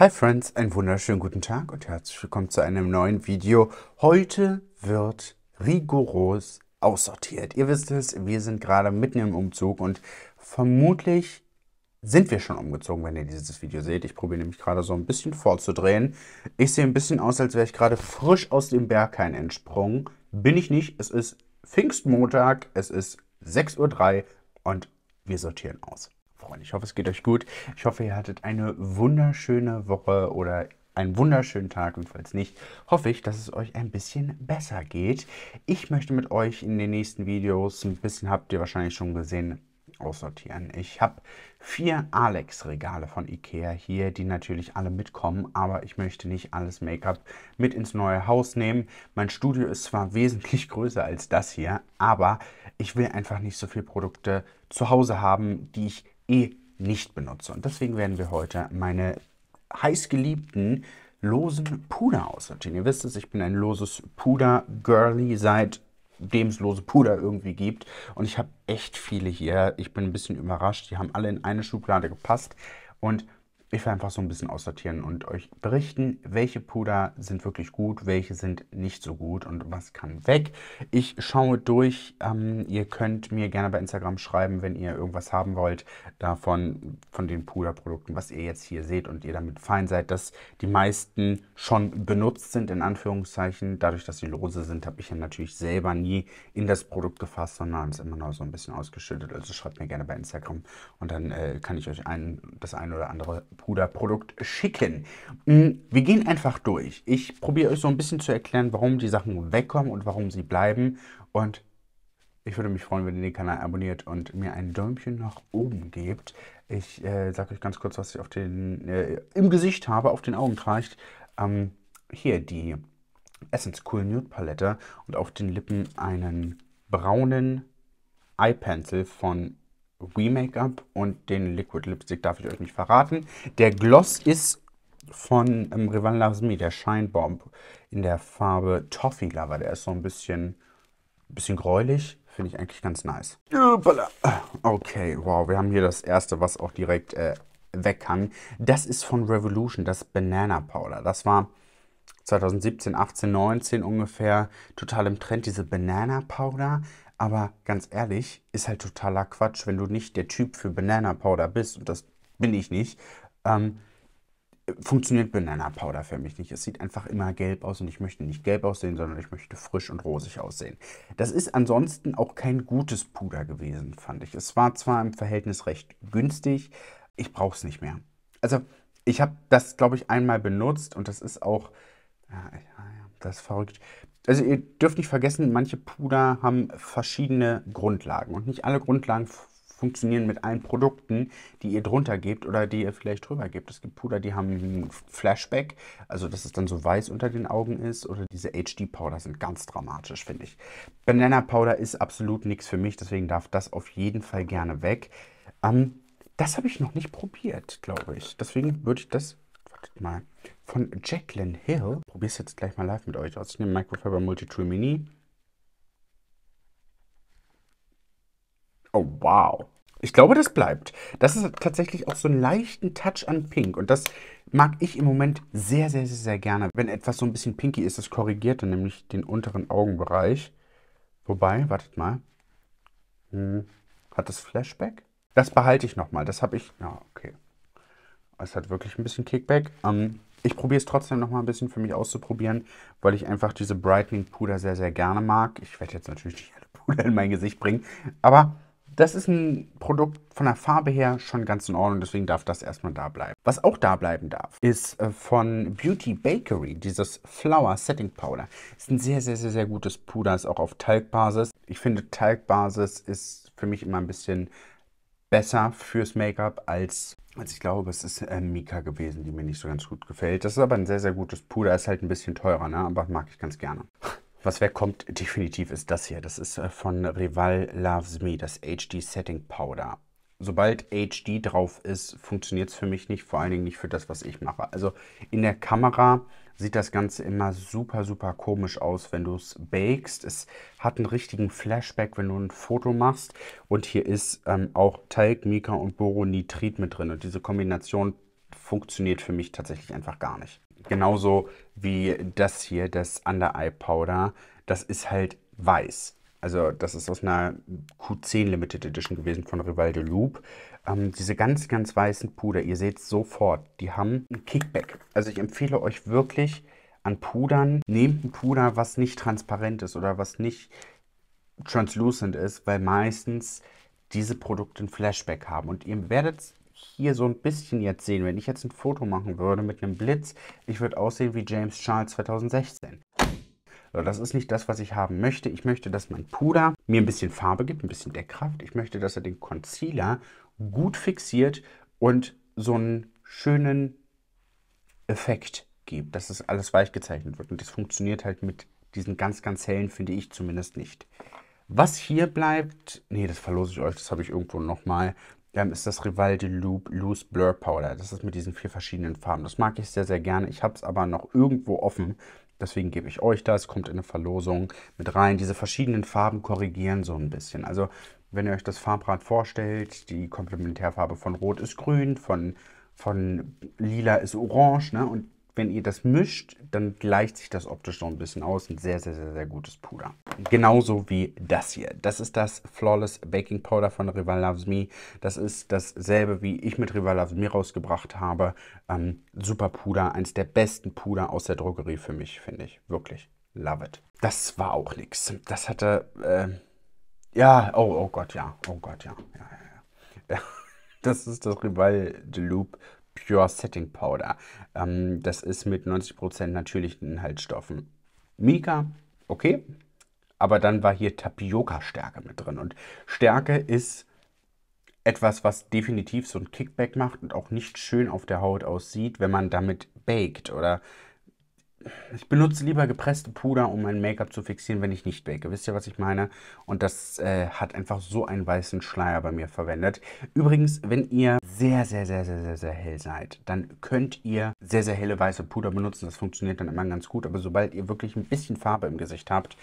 Hi Friends, einen wunderschönen guten Tag und herzlich willkommen zu einem neuen Video. Heute wird rigoros aussortiert. Ihr wisst es, wir sind gerade mitten im Umzug und vermutlich sind wir schon umgezogen, wenn ihr dieses Video seht. Ich probiere nämlich gerade so ein bisschen vorzudrehen. Ich sehe ein bisschen aus, als wäre ich gerade frisch aus dem Berghain entsprungen. Bin ich nicht. Es ist Pfingstmontag, es ist 6.03 Uhr und wir sortieren aus. Freunde, ich hoffe, es geht euch gut. Ich hoffe, ihr hattet eine wunderschöne Woche oder einen wunderschönen Tag und falls nicht, hoffe ich, dass es euch ein bisschen besser geht. Ich möchte mit euch in den nächsten Videos, ein bisschen habt ihr wahrscheinlich schon gesehen, aussortieren. Ich habe vier Alex-Regale von Ikea hier, die natürlich alle mitkommen, aber ich möchte nicht alles Make-up mit ins neue Haus nehmen. Mein Studio ist zwar wesentlich größer als das hier, aber ich will einfach nicht so viele Produkte zu Hause haben, die ich eh nicht benutze. Und deswegen werden wir heute meine heißgeliebten losen Puder aussortieren. Ihr wisst es, ich bin ein loses Puder-Girly seit dem es lose Puder irgendwie gibt. Und ich habe echt viele hier. Ich bin ein bisschen überrascht. Die haben alle in eine Schublade gepasst. Und ich will einfach so ein bisschen aussortieren und euch berichten, welche Puder sind wirklich gut, welche sind nicht so gut und was kann weg. Ich schaue durch. Ähm, ihr könnt mir gerne bei Instagram schreiben, wenn ihr irgendwas haben wollt, davon, von den Puderprodukten, was ihr jetzt hier seht und ihr damit fein seid, dass die meisten schon benutzt sind, in Anführungszeichen. Dadurch, dass sie lose sind, habe ich ja natürlich selber nie in das Produkt gefasst, sondern es immer noch so ein bisschen ausgeschüttet. Also schreibt mir gerne bei Instagram und dann äh, kann ich euch ein, das ein oder andere Puderprodukt schicken. Mm, wir gehen einfach durch. Ich probiere euch so ein bisschen zu erklären, warum die Sachen wegkommen und warum sie bleiben. Und ich würde mich freuen, wenn ihr den Kanal abonniert und mir ein Däumchen nach oben gebt. Ich äh, sage euch ganz kurz, was ich auf den, äh, im Gesicht habe, auf den Augen reicht. Ähm, hier die Essence Cool Nude Palette und auf den Lippen einen braunen Eye Pencil von We Make-up und den Liquid Lipstick darf ich euch nicht verraten. Der Gloss ist von ähm, Rivan Loves Me, der Shine Bomb in der Farbe Toffee Lover. Der ist so ein bisschen, bisschen gräulich. Finde ich eigentlich ganz nice. Okay, wow, wir haben hier das erste, was auch direkt äh, weg kann. Das ist von Revolution, das Banana Powder. Das war 2017, 18, 19 ungefähr total im Trend, diese Banana Powder. Aber ganz ehrlich, ist halt totaler Quatsch, wenn du nicht der Typ für Banana Powder bist, und das bin ich nicht, ähm, funktioniert Banana Powder für mich nicht. Es sieht einfach immer gelb aus und ich möchte nicht gelb aussehen, sondern ich möchte frisch und rosig aussehen. Das ist ansonsten auch kein gutes Puder gewesen, fand ich. Es war zwar im Verhältnis recht günstig, ich brauche es nicht mehr. Also ich habe das, glaube ich, einmal benutzt und das ist auch, ja, das ist verrückt. Also ihr dürft nicht vergessen, manche Puder haben verschiedene Grundlagen und nicht alle Grundlagen funktionieren mit allen Produkten, die ihr drunter gebt oder die ihr vielleicht drüber gebt. Es gibt Puder, die haben Flashback, also dass es dann so weiß unter den Augen ist. Oder diese HD-Powder sind ganz dramatisch, finde ich. Banana-Powder ist absolut nichts für mich, deswegen darf das auf jeden Fall gerne weg. Ähm, das habe ich noch nicht probiert, glaube ich. Deswegen würde ich das Wartet mal. Von Jaclyn Hill. Probiere es jetzt gleich mal live mit euch aus. Ich nehme Microfiber Multitool Mini. Oh, wow. Ich glaube, das bleibt. Das ist tatsächlich auch so einen leichten Touch an Pink. Und das mag ich im Moment sehr, sehr, sehr, sehr gerne. Wenn etwas so ein bisschen pinky ist, das korrigiert dann nämlich den unteren Augenbereich. Wobei, wartet mal. Hm. Hat das Flashback? Das behalte ich nochmal. Das habe ich. Ja, okay. Es hat wirklich ein bisschen Kickback. Ähm, ich probiere es trotzdem nochmal ein bisschen für mich auszuprobieren, weil ich einfach diese Brightening Puder sehr, sehr gerne mag. Ich werde jetzt natürlich nicht alle Puder in mein Gesicht bringen, aber das ist ein Produkt von der Farbe her schon ganz in Ordnung, deswegen darf das erstmal da bleiben. Was auch da bleiben darf, ist äh, von Beauty Bakery dieses Flower Setting Powder. Ist ein sehr, sehr, sehr, sehr gutes Puder, ist auch auf Talgbasis. Ich finde, Talgbasis ist für mich immer ein bisschen besser fürs Make-up als, als ich glaube, es ist äh, Mika gewesen, die mir nicht so ganz gut gefällt. Das ist aber ein sehr, sehr gutes Puder. Ist halt ein bisschen teurer, ne? aber mag ich ganz gerne. Was wegkommt definitiv ist das hier. Das ist äh, von Rival Loves Me, das HD Setting Powder sobald HD drauf ist, funktioniert es für mich nicht, vor allen Dingen nicht für das, was ich mache. Also in der Kamera sieht das Ganze immer super, super komisch aus, wenn du es bakst. Es hat einen richtigen Flashback, wenn du ein Foto machst. Und hier ist ähm, auch Talg, Mika und Boronitrit mit drin. Und diese Kombination funktioniert für mich tatsächlich einfach gar nicht. Genauso wie das hier, das Under-Eye-Powder. Das ist halt weiß. Also das ist aus einer Q10 Limited Edition gewesen von Rival de Loop. Ähm, diese ganz, ganz weißen Puder, ihr seht sofort, die haben einen Kickback. Also ich empfehle euch wirklich an Pudern, nehmt ein Puder, was nicht transparent ist oder was nicht translucent ist, weil meistens diese Produkte ein Flashback haben. Und ihr werdet hier so ein bisschen jetzt sehen, wenn ich jetzt ein Foto machen würde mit einem Blitz, ich würde aussehen wie James Charles 2016. So, das ist nicht das, was ich haben möchte. Ich möchte, dass mein Puder mir ein bisschen Farbe gibt, ein bisschen Deckkraft. Ich möchte, dass er den Concealer gut fixiert und so einen schönen Effekt gibt, dass es alles weich gezeichnet wird. Und das funktioniert halt mit diesen ganz, ganz hellen, finde ich zumindest nicht. Was hier bleibt, nee, das verlose ich euch, das habe ich irgendwo nochmal, ähm, ist das Rival Loop Loose Blur Powder. Das ist mit diesen vier verschiedenen Farben. Das mag ich sehr, sehr gerne. Ich habe es aber noch irgendwo offen. Deswegen gebe ich euch das, kommt in eine Verlosung mit rein. Diese verschiedenen Farben korrigieren so ein bisschen. Also wenn ihr euch das Farbrad vorstellt, die Komplementärfarbe von Rot ist Grün, von, von Lila ist Orange ne? und wenn ihr das mischt, dann gleicht sich das optisch noch ein bisschen aus. Ein sehr, sehr, sehr, sehr gutes Puder. Genauso wie das hier. Das ist das Flawless Baking Powder von Rival Loves Me. Das ist dasselbe, wie ich mit Rival Loves Me rausgebracht habe. Ähm, super Puder, eins der besten Puder aus der Drogerie für mich, finde ich. Wirklich. Love it. Das war auch nichts. Das hatte, äh, ja, oh, oh Gott, ja, oh Gott, ja, ja, ja. ja. Das ist das Rival de Loop Pure Setting Powder. Ähm, das ist mit 90% natürlichen Inhaltsstoffen. Mika, okay, aber dann war hier Tapioca-Stärke mit drin. Und Stärke ist etwas, was definitiv so ein Kickback macht und auch nicht schön auf der Haut aussieht, wenn man damit baked oder ich benutze lieber gepresste Puder, um mein Make-up zu fixieren, wenn ich nicht bake. Wisst ihr, was ich meine? Und das äh, hat einfach so einen weißen Schleier bei mir verwendet. Übrigens, wenn ihr sehr, sehr, sehr, sehr, sehr, sehr hell seid, dann könnt ihr sehr, sehr helle weiße Puder benutzen. Das funktioniert dann immer ganz gut. Aber sobald ihr wirklich ein bisschen Farbe im Gesicht habt,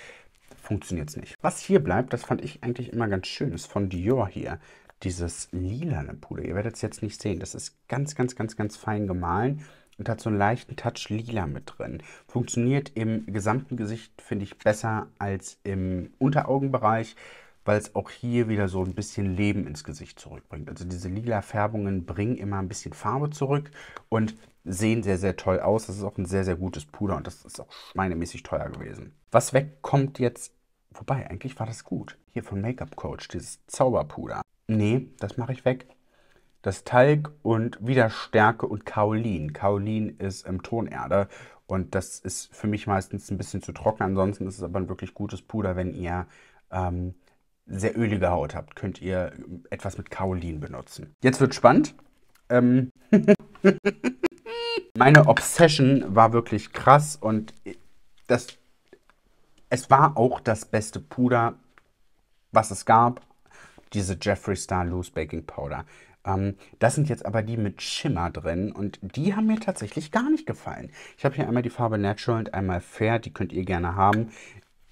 funktioniert es nicht. Was hier bleibt, das fand ich eigentlich immer ganz schön, ist von Dior hier dieses lilane Puder. Ihr werdet es jetzt nicht sehen. Das ist ganz, ganz, ganz, ganz fein gemahlen und hat so einen leichten Touch lila mit drin. Funktioniert im gesamten Gesicht, finde ich, besser als im Unteraugenbereich, weil es auch hier wieder so ein bisschen Leben ins Gesicht zurückbringt. Also diese lila Färbungen bringen immer ein bisschen Farbe zurück und sehen sehr, sehr toll aus. Das ist auch ein sehr, sehr gutes Puder und das ist auch schweinemäßig teuer gewesen. Was wegkommt jetzt, wobei eigentlich war das gut. Hier von Make-up Coach, dieses Zauberpuder. Nee, das mache ich weg das Talg und wieder Stärke und Kaolin. Kaolin ist im ähm, Tonerde und das ist für mich meistens ein bisschen zu trocken. Ansonsten ist es aber ein wirklich gutes Puder, wenn ihr ähm, sehr ölige Haut habt, könnt ihr ähm, etwas mit Kaolin benutzen. Jetzt wird spannend. Ähm Meine Obsession war wirklich krass und äh, das, es war auch das beste Puder, was es gab. Diese Jeffree Star Loose Baking Powder. Ähm, das sind jetzt aber die mit Schimmer drin und die haben mir tatsächlich gar nicht gefallen. Ich habe hier einmal die Farbe Natural und einmal Fair, die könnt ihr gerne haben.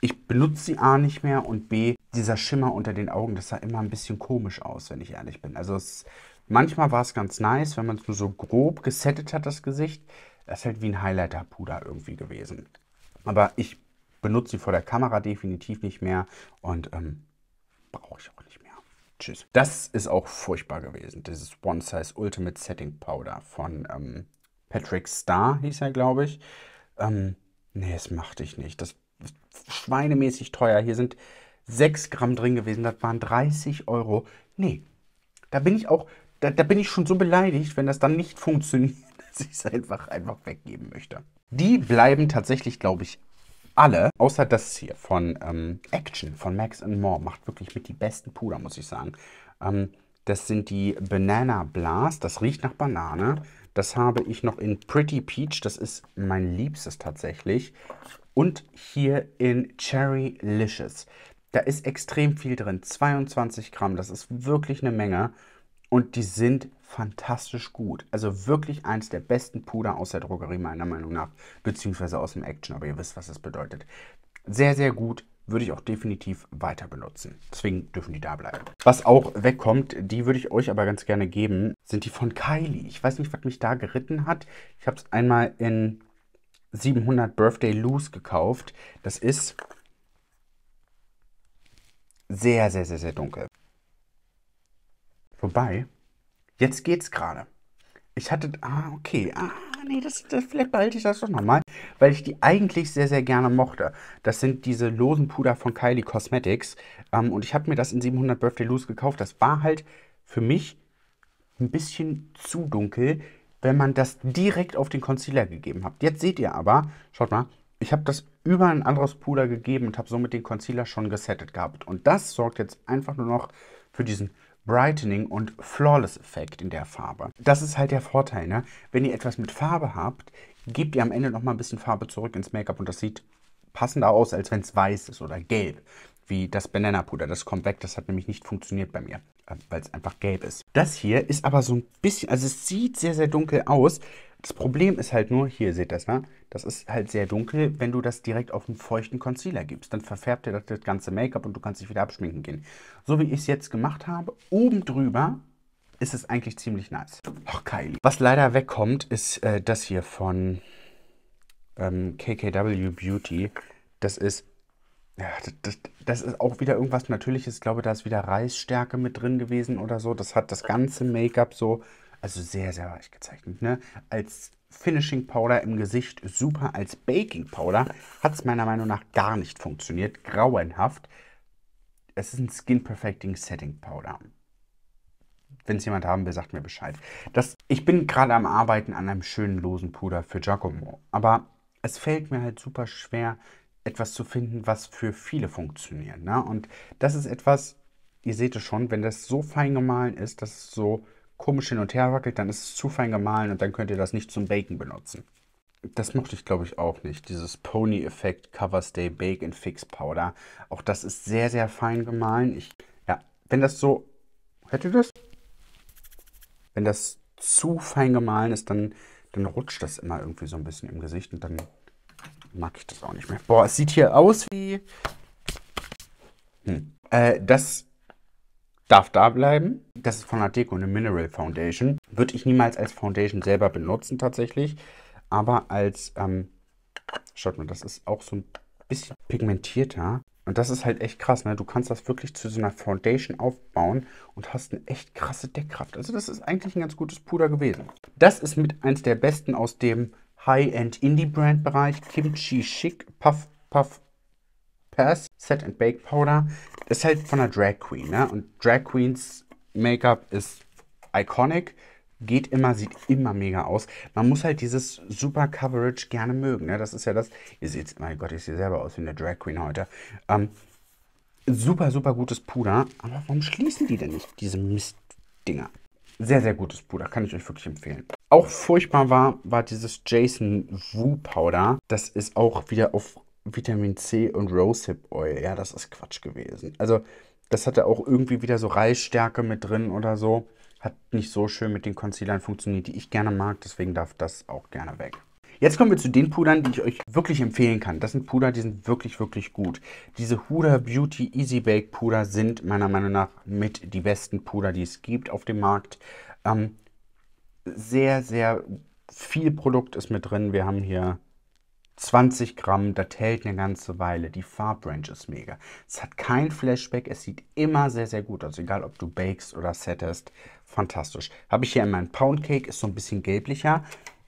Ich benutze sie A nicht mehr und B, dieser Schimmer unter den Augen, das sah immer ein bisschen komisch aus, wenn ich ehrlich bin. Also es, manchmal war es ganz nice, wenn man es nur so grob gesettet hat, das Gesicht. Das ist halt wie ein Highlighter-Puder irgendwie gewesen. Aber ich benutze sie vor der Kamera definitiv nicht mehr und ähm, brauche ich auch nicht mehr. Tschüss. Das ist auch furchtbar gewesen, dieses One Size Ultimate Setting Powder von ähm, Patrick Star, hieß er, glaube ich. Ähm, nee, das machte ich nicht. Das ist schweinemäßig teuer. Hier sind 6 Gramm drin gewesen, das waren 30 Euro. Nee, da bin ich auch, da, da bin ich schon so beleidigt, wenn das dann nicht funktioniert, dass ich es einfach, einfach weggeben möchte. Die bleiben tatsächlich, glaube ich, alle, außer das hier von ähm, Action, von Max and More, macht wirklich mit die besten Puder, muss ich sagen. Ähm, das sind die Banana Blast, das riecht nach Banane. Das habe ich noch in Pretty Peach, das ist mein Liebstes tatsächlich. Und hier in Cherry Licious. Da ist extrem viel drin, 22 Gramm, das ist wirklich eine Menge. Und die sind fantastisch gut. Also wirklich eins der besten Puder aus der Drogerie, meiner Meinung nach, beziehungsweise aus dem Action, aber ihr wisst, was das bedeutet. Sehr, sehr gut, würde ich auch definitiv weiter benutzen. Deswegen dürfen die da bleiben. Was auch wegkommt, die würde ich euch aber ganz gerne geben, sind die von Kylie. Ich weiß nicht, was mich da geritten hat. Ich habe es einmal in 700 Birthday Loose gekauft. Das ist sehr, sehr, sehr, sehr dunkel. Wobei, Jetzt geht's gerade. Ich hatte, ah, okay, ah, nee, das, das vielleicht behalte ich das doch nochmal, weil ich die eigentlich sehr, sehr gerne mochte. Das sind diese losen Puder von Kylie Cosmetics ähm, und ich habe mir das in 700 Birthday Loose gekauft. Das war halt für mich ein bisschen zu dunkel, wenn man das direkt auf den Concealer gegeben hat. Jetzt seht ihr aber, schaut mal, ich habe das über ein anderes Puder gegeben und habe somit den Concealer schon gesettet gehabt. Und das sorgt jetzt einfach nur noch für diesen Brightening und Flawless Effekt in der Farbe. Das ist halt der Vorteil, ne? Wenn ihr etwas mit Farbe habt, gebt ihr am Ende nochmal ein bisschen Farbe zurück ins Make-up und das sieht passender aus, als wenn es weiß ist oder gelb. Wie das Banana-Puder, das kommt weg, das hat nämlich nicht funktioniert bei mir, äh, weil es einfach gelb ist. Das hier ist aber so ein bisschen, also es sieht sehr, sehr dunkel aus, das Problem ist halt nur, hier seht ihr das, ne? das ist halt sehr dunkel, wenn du das direkt auf einen feuchten Concealer gibst. Dann verfärbt dir das, das ganze Make-up und du kannst dich wieder abschminken gehen. So wie ich es jetzt gemacht habe, oben drüber ist es eigentlich ziemlich nice. Ach, Kylie. Was leider wegkommt, ist äh, das hier von ähm, KKW Beauty. Das ist ja, das, das, ist auch wieder irgendwas Natürliches. Ich glaube, da ist wieder Reisstärke mit drin gewesen oder so. Das hat das ganze Make-up so also sehr, sehr weich gezeichnet. Ne? Als Finishing Powder im Gesicht super, als Baking Powder hat es meiner Meinung nach gar nicht funktioniert. Grauenhaft. Es ist ein Skin Perfecting Setting Powder. Wenn es jemand haben will, sagt mir Bescheid. Das, ich bin gerade am Arbeiten an einem schönen losen Puder für Giacomo. Aber es fällt mir halt super schwer, etwas zu finden, was für viele funktioniert. Ne? Und das ist etwas, ihr seht es schon, wenn das so fein gemahlen ist, dass es so komisch hin und her wackelt, dann ist es zu fein gemahlen und dann könnt ihr das nicht zum Baken benutzen. Das mochte ich, glaube ich, auch nicht. Dieses Pony-Effekt Cover Stay Bake and Fix Powder. Auch das ist sehr, sehr fein gemahlen. Ich, ja, wenn das so. Hätte das? Wenn das zu fein gemahlen ist, dann, dann rutscht das immer irgendwie so ein bisschen im Gesicht und dann mag ich das auch nicht mehr. Boah, es sieht hier aus wie. Hm. Äh, das darf da bleiben. Das ist von Ateco eine Mineral Foundation. Würde ich niemals als Foundation selber benutzen tatsächlich, aber als, ähm, schaut mal, das ist auch so ein bisschen pigmentierter. Und das ist halt echt krass, ne? Du kannst das wirklich zu so einer Foundation aufbauen und hast eine echt krasse Deckkraft. Also das ist eigentlich ein ganz gutes Puder gewesen. Das ist mit eins der besten aus dem High-End Indie-Brand-Bereich. Kimchi Chic Puff Puff Pass Set and Bake Powder ist halt von einer Drag Queen, ne? Und Drag Queens Make-up ist iconic, geht immer, sieht immer mega aus. Man muss halt dieses super Coverage gerne mögen, ne? Das ist ja das. Ihr seht, mein Gott, ich sehe selber aus wie eine Drag Queen heute. Ähm, super, super gutes Puder. Aber warum schließen die denn nicht diese Mistdinger? Sehr, sehr gutes Puder, kann ich euch wirklich empfehlen. Auch furchtbar war, war dieses Jason Wu Powder. Das ist auch wieder auf Vitamin C und Rosehip Oil. Ja, das ist Quatsch gewesen. Also, das hatte auch irgendwie wieder so Reisstärke mit drin oder so. Hat nicht so schön mit den Concealern funktioniert, die ich gerne mag. Deswegen darf das auch gerne weg. Jetzt kommen wir zu den Pudern, die ich euch wirklich empfehlen kann. Das sind Puder, die sind wirklich, wirklich gut. Diese Huda Beauty Easy Bake Puder sind meiner Meinung nach mit die besten Puder, die es gibt auf dem Markt. Ähm, sehr, sehr viel Produkt ist mit drin. Wir haben hier 20 Gramm, das hält eine ganze Weile. Die Farbrange ist mega. Es hat kein Flashback, es sieht immer sehr, sehr gut aus. Egal, ob du bakest oder settest, fantastisch. Habe ich hier in meinem Pound Cake, ist so ein bisschen gelblicher.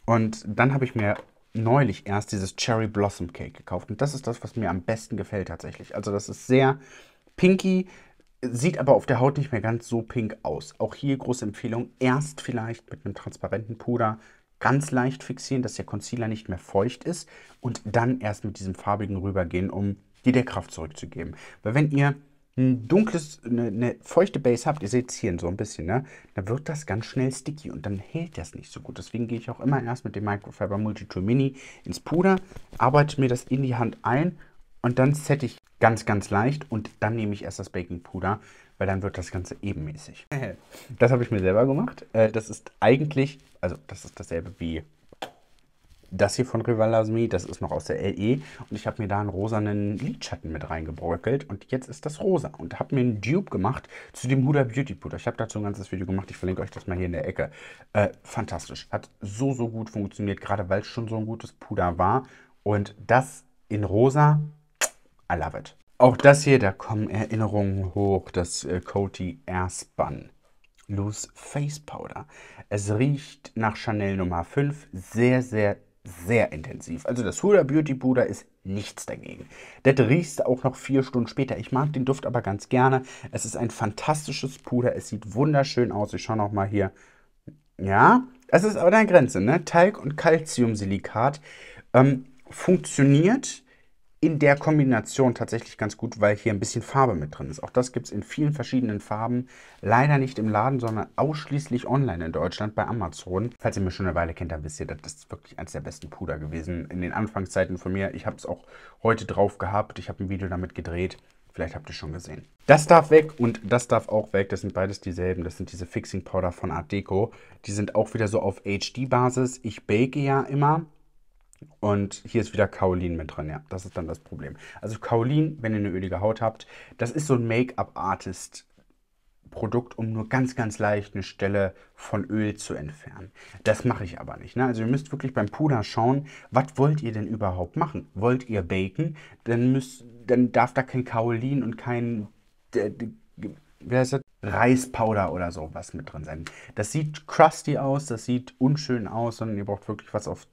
Und dann habe ich mir neulich erst dieses Cherry Blossom Cake gekauft. Und das ist das, was mir am besten gefällt tatsächlich. Also das ist sehr pinky, sieht aber auf der Haut nicht mehr ganz so pink aus. Auch hier große Empfehlung, erst vielleicht mit einem transparenten Puder ganz leicht fixieren, dass der Concealer nicht mehr feucht ist und dann erst mit diesem farbigen rübergehen, um die Deckkraft zurückzugeben. Weil wenn ihr ein dunkles, eine, eine feuchte Base habt, ihr seht es hier so ein bisschen, ne? dann wird das ganz schnell sticky und dann hält das nicht so gut. Deswegen gehe ich auch immer erst mit dem Microfiber Multitool Mini ins Puder, arbeite mir das in die Hand ein und dann sette ich ganz, ganz leicht und dann nehme ich erst das Baking Puder weil dann wird das Ganze ebenmäßig. Äh. Das habe ich mir selber gemacht. Äh, das ist eigentlich, also das ist dasselbe wie das hier von Rivalasmi, das ist noch aus der LE und ich habe mir da einen rosanen Lidschatten mit reingebröckelt und jetzt ist das rosa und habe mir einen Dupe gemacht zu dem Huda Beauty Puder. Ich habe dazu ein ganzes Video gemacht, ich verlinke euch das mal hier in der Ecke. Äh, fantastisch, hat so, so gut funktioniert, gerade weil es schon so ein gutes Puder war und das in rosa, I love it. Auch das hier, da kommen Erinnerungen hoch. Das äh, Coty Airspan. Loose Face Powder. Es riecht nach Chanel Nummer 5 sehr, sehr, sehr intensiv. Also das Huda Beauty Puder ist nichts dagegen. Das riechst auch noch vier Stunden später. Ich mag den Duft aber ganz gerne. Es ist ein fantastisches Puder. Es sieht wunderschön aus. Ich schaue nochmal hier. Ja, es ist aber eine Grenze. Ne? Talg und Calciumsilikat ähm, funktioniert in der Kombination tatsächlich ganz gut, weil hier ein bisschen Farbe mit drin ist. Auch das gibt es in vielen verschiedenen Farben. Leider nicht im Laden, sondern ausschließlich online in Deutschland bei Amazon. Falls ihr mich schon eine Weile kennt, dann wisst ihr, das ist wirklich eines der besten Puder gewesen in den Anfangszeiten von mir. Ich habe es auch heute drauf gehabt. Ich habe ein Video damit gedreht. Vielleicht habt ihr schon gesehen. Das darf weg und das darf auch weg. Das sind beides dieselben. Das sind diese Fixing Powder von Art Deco. Die sind auch wieder so auf HD-Basis. Ich bake ja immer und hier ist wieder Kaolin mit drin, ja. Das ist dann das Problem. Also Kaolin, wenn ihr eine ölige Haut habt, das ist so ein Make-up-Artist. Produkt, um nur ganz, ganz leicht eine Stelle von Öl zu entfernen. Das mache ich aber nicht. Ne? Also ihr müsst wirklich beim Puder schauen, was wollt ihr denn überhaupt machen? Wollt ihr baken? Dann, müsst, dann darf da kein Kaolin und kein wie heißt das? Reispowder oder sowas mit drin sein. Das sieht crusty aus, das sieht unschön aus, sondern ihr braucht wirklich was auf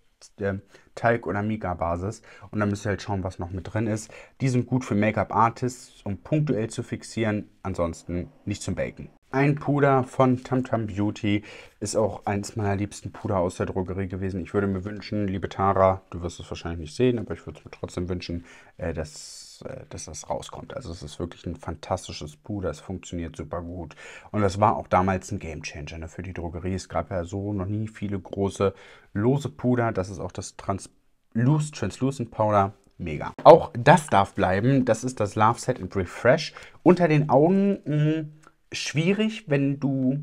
Teig- oder Mica-Basis. Und dann müsst ihr halt schauen, was noch mit drin ist. Die sind gut für Make-up-Artists, um punktuell zu fixieren, ansonsten nicht zum Baken. Ein Puder von Tamtam Beauty ist auch eins meiner liebsten Puder aus der Drogerie gewesen. Ich würde mir wünschen, liebe Tara, du wirst es wahrscheinlich nicht sehen, aber ich würde es mir trotzdem wünschen, äh, dass äh, dass das rauskommt. Also es ist wirklich ein fantastisches Puder, es funktioniert super gut. Und das war auch damals ein Gamechanger ne, für die Drogerie. Es gab ja so noch nie viele große lose Puder. Das ist auch das Trans Loose Translucent Powder. Mega. Auch das darf bleiben. Das ist das Love Set and Refresh. Unter den Augen mh, schwierig, wenn du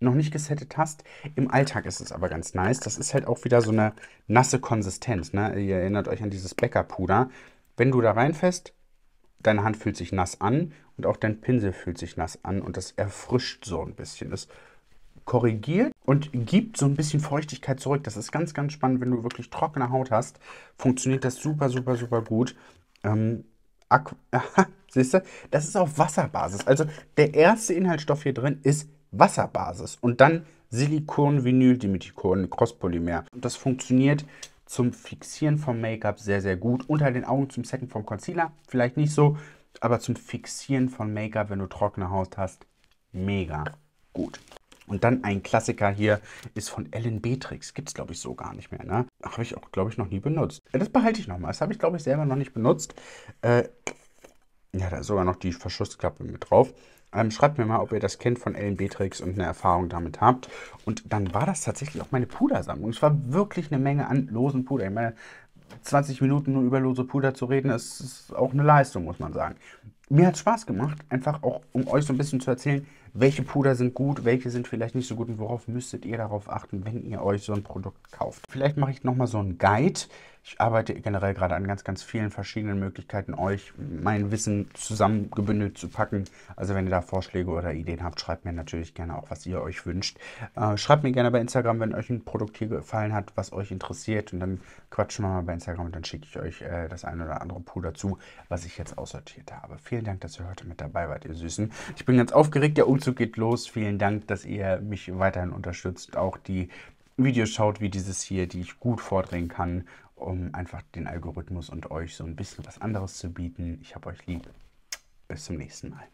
noch nicht gesettet hast. Im Alltag ist es aber ganz nice. Das ist halt auch wieder so eine nasse Konsistenz. Ne? Ihr erinnert euch an dieses Bäckerpuder. Wenn du da reinfährst, deine Hand fühlt sich nass an und auch dein Pinsel fühlt sich nass an und das erfrischt so ein bisschen. Das korrigiert und gibt so ein bisschen Feuchtigkeit zurück. Das ist ganz, ganz spannend, wenn du wirklich trockene Haut hast. Funktioniert das super, super, super gut. Ähm, Aqu Siehst du, das ist auf Wasserbasis. Also der erste Inhaltsstoff hier drin ist Wasserbasis und dann Silikon, Vinyl, Dimethikon, Crosspolymer. Und das funktioniert zum Fixieren vom Make-up sehr, sehr gut. Unter den Augen zum Setten vom Concealer vielleicht nicht so, aber zum Fixieren von Make-up, wenn du trockene Haut hast, mega gut. Und dann ein Klassiker hier ist von Ellen Betrix. Gibt es, glaube ich, so gar nicht mehr. Ne? Habe ich auch, glaube ich, noch nie benutzt. Äh, das behalte ich nochmal. Das habe ich, glaube ich, selber noch nicht benutzt. Äh, ja, da ist sogar noch die Verschussklappe mit drauf. Ähm, schreibt mir mal, ob ihr das kennt von Ellen Betrix und eine Erfahrung damit habt. Und dann war das tatsächlich auch meine Pudersammlung. Es war wirklich eine Menge an losen Puder. Ich meine, 20 Minuten nur über lose Puder zu reden, ist, ist auch eine Leistung, muss man sagen. Mir hat es Spaß gemacht, einfach auch, um euch so ein bisschen zu erzählen, welche Puder sind gut, welche sind vielleicht nicht so gut und worauf müsstet ihr darauf achten, wenn ihr euch so ein Produkt kauft. Vielleicht mache ich nochmal so einen Guide, ich arbeite generell gerade an ganz, ganz vielen verschiedenen Möglichkeiten, euch mein Wissen zusammengebündelt zu packen. Also wenn ihr da Vorschläge oder Ideen habt, schreibt mir natürlich gerne auch, was ihr euch wünscht. Äh, schreibt mir gerne bei Instagram, wenn euch ein Produkt hier gefallen hat, was euch interessiert. Und dann quatschen wir mal bei Instagram und dann schicke ich euch äh, das eine oder andere Puder zu, was ich jetzt aussortiert habe. Vielen Dank, dass ihr heute mit dabei wart, ihr Süßen. Ich bin ganz aufgeregt, der Umzug geht los. Vielen Dank, dass ihr mich weiterhin unterstützt. Auch die Videos schaut, wie dieses hier, die ich gut vordrehen kann um einfach den Algorithmus und euch so ein bisschen was anderes zu bieten. Ich habe euch lieb. Bis zum nächsten Mal.